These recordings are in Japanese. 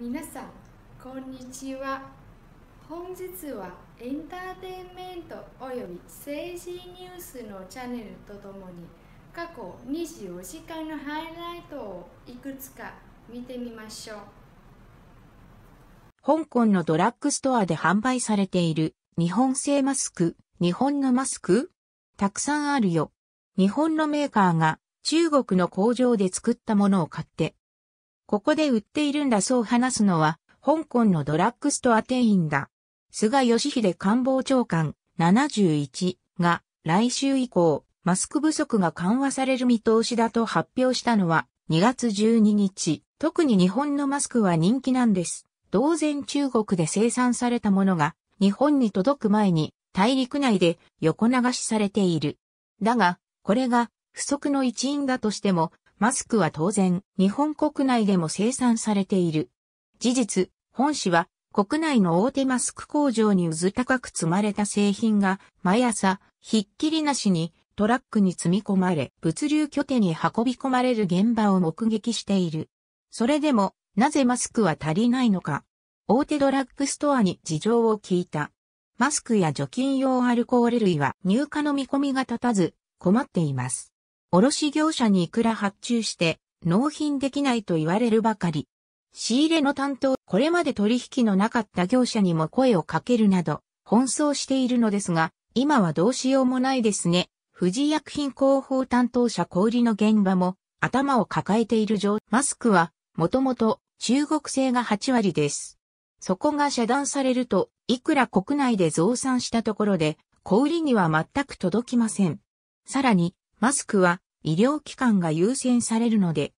皆さんこんにちは本日はエンターテインメントおよび政治ニュースのチャンネルとともに過去24時間のハイライトをいくつか見てみましょう香港のドラッグストアで販売されている日本製マスク、日本のマスクたくさんあるよ。日本のメーカーが中国の工場で作ったものを買ってここで売っているんだそう話すのは、香港のドラッグストア店員だ。菅義偉官房長官71が来週以降、マスク不足が緩和される見通しだと発表したのは2月12日、特に日本のマスクは人気なんです。同然中国で生産されたものが日本に届く前に大陸内で横流しされている。だが、これが不足の一因だとしてもマスクは当然、日本国内でも生産されている。事実、本市は国内の大手マスク工場にうず高く積まれた製品が毎朝ひっきりなしにトラックに積み込まれ物流拠点に運び込まれる現場を目撃している。それでもなぜマスクは足りないのか大手ドラッグストアに事情を聞いた。マスクや除菌用アルコール類は入荷の見込みが立たず困っています。卸業者にいくら発注して納品できないと言われるばかり。仕入れの担当、これまで取引のなかった業者にも声をかけるなど、奔走しているのですが、今はどうしようもないですね。富士薬品広報担当者小売の現場も頭を抱えている状、マスクはもともと中国製が8割です。そこが遮断されると、いくら国内で増産したところで、小売には全く届きません。さらに、マスクは医療機関が優先されるので、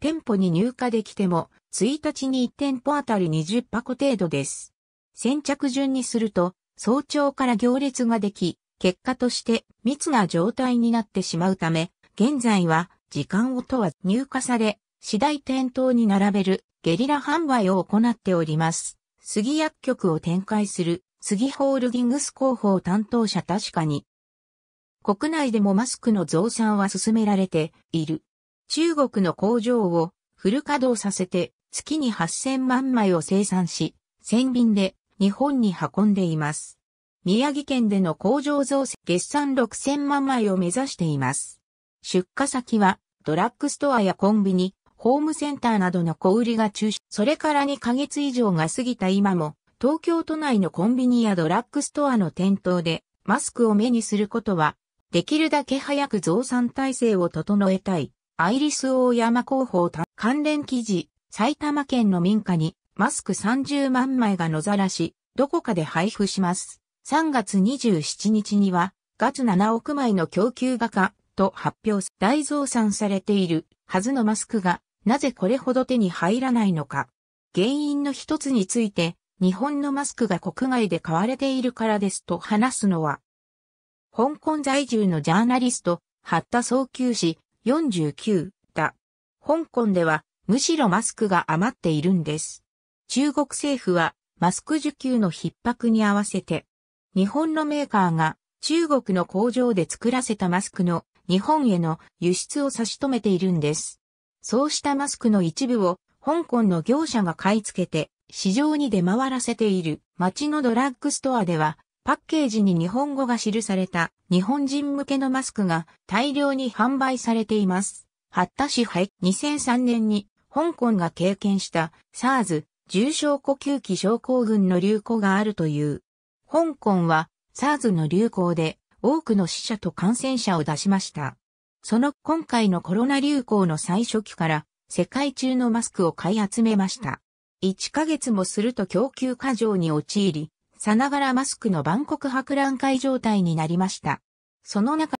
店舗に入荷できても、1日に1店舗あたり20箱程度です。先着順にすると、早朝から行列ができ、結果として密な状態になってしまうため、現在は時間を問わず入荷され、次第店頭に並べるゲリラ販売を行っております。杉薬局を展開する杉ホールディングス広報担当者確かに国内でもマスクの増産は進められている。中国の工場をフル稼働させて月に8000万枚を生産し、千便で日本に運んでいます。宮城県での工場増設月産6000万枚を目指しています。出荷先はドラッグストアやコンビニ、ホームセンターなどの小売りが中止。それから2ヶ月以上が過ぎた今も、東京都内のコンビニやドラッグストアの店頭でマスクを目にすることはできるだけ早く増産体制を整えたい。アイリス大山広報関連記事、埼玉県の民家にマスク30万枚が野ざらし、どこかで配布します。3月27日には、月7億枚の供給がか、と発表、大増産されているはずのマスクが、なぜこれほど手に入らないのか。原因の一つについて、日本のマスクが国外で買われているからですと話すのは、香港在住のジャーナリスト、八田早急氏49だ。香港ではむしろマスクが余っているんです。中国政府はマスク需給の逼迫に合わせて、日本のメーカーが中国の工場で作らせたマスクの日本への輸出を差し止めているんです。そうしたマスクの一部を香港の業者が買い付けて市場に出回らせている街のドラッグストアではパッケージに日本語が記された日本人向けのマスクが大量に販売されています。発達支配2003年に香港が経験した SARS 重症呼吸器症候群の流行があるという。香港は SARS の流行で多くの死者と感染者を出しました。その今回のコロナ流行の最初期から世界中のマスクを買い集めました。1ヶ月もすると供給過剰に陥り、さながらマスクの万国博覧会状態になりました。その中